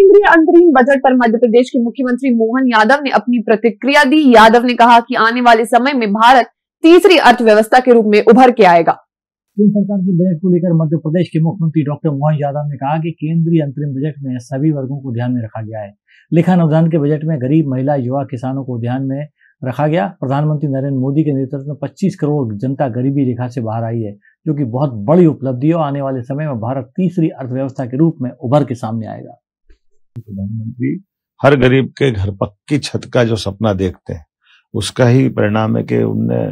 केंद्रीय अंतरिम बजट पर मध्य प्रदेश के मुख्यमंत्री मोहन यादव ने अपनी प्रतिक्रिया दी यादव ने कहा कि आने वाले समय में भारत तीसरी अर्थव्यवस्था के रूप में उभर के आएगा केंद्र सरकार के बजट को लेकर मध्य प्रदेश के मुख्यमंत्री डॉक्टर मोहन यादव ने कहा कि केंद्रीय अंतरिम बजट में सभी वर्गों को ध्यान में रखा गया है लेखा अनुदान के बजट में गरीब महिला युवा किसानों को ध्यान में रखा गया प्रधानमंत्री नरेंद्र मोदी के नेतृत्व में 25 करोड़ जनता गरीबी रेखा से बाहर आई है जो कि बहुत बड़ी उपलब्धि है और आने वाले समय में भारत तीसरी अर्थव्यवस्था के रूप में उभर के सामने आएगा प्रधानमंत्री हर गरीब के घर पक्की छत का जो सपना देखते हैं उसका ही परिणाम है कि उनने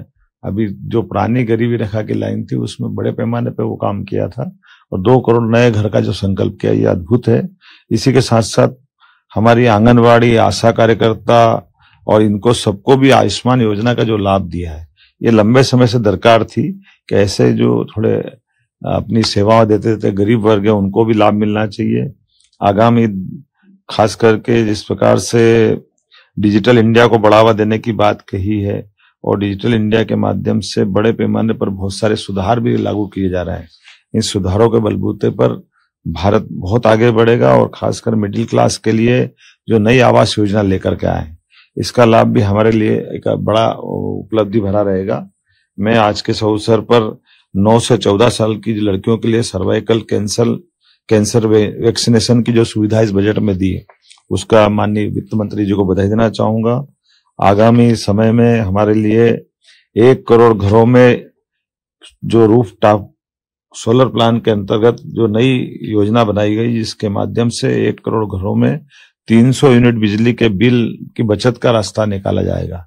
अभी जो पुरानी गरीबी रेखा की लाइन थी उसमें बड़े पैमाने पे वो काम किया था और दो करोड़ नए घर का जो संकल्प किया ये अद्भुत है इसी के साथ साथ हमारी आंगनवाड़ी आशा कार्यकर्ता और इनको सबको भी आयुष्मान योजना का जो लाभ दिया है ये लंबे समय से दरकार थी कि ऐसे जो थोड़े अपनी सेवाएं देते थे गरीब वर्ग है उनको भी लाभ मिलना चाहिए आगामी खास करके जिस प्रकार से डिजिटल इंडिया को बढ़ावा देने की बात कही है और डिजिटल इंडिया के माध्यम से बड़े पैमाने पर बहुत सारे सुधार भी लागू किए जा रहे हैं इन सुधारों के बलबूते पर भारत बहुत आगे बढ़ेगा और खासकर मिडिल क्लास के लिए जो नई आवास योजना लेकर के आए इसका लाभ भी हमारे लिए एक बड़ा उपलब्धि भरा रहेगा मैं आज के इस अवसर पर 9 से 14 साल की लड़कियों के लिए सर्वाइकल कैंसर कैंसर वैक्सीनेशन की जो सुविधा इस बजट में दी है उसका माननीय वित्त मंत्री जी को बधाई देना चाहूंगा आगामी समय में हमारे लिए एक करोड़ घरों में जो रूफ टॉप सोलर प्लान के अंतर्गत जो नई योजना बनाई गई जिसके माध्यम से एक करोड़ घरों में 300 यूनिट बिजली के बिल की बचत का रास्ता निकाला जाएगा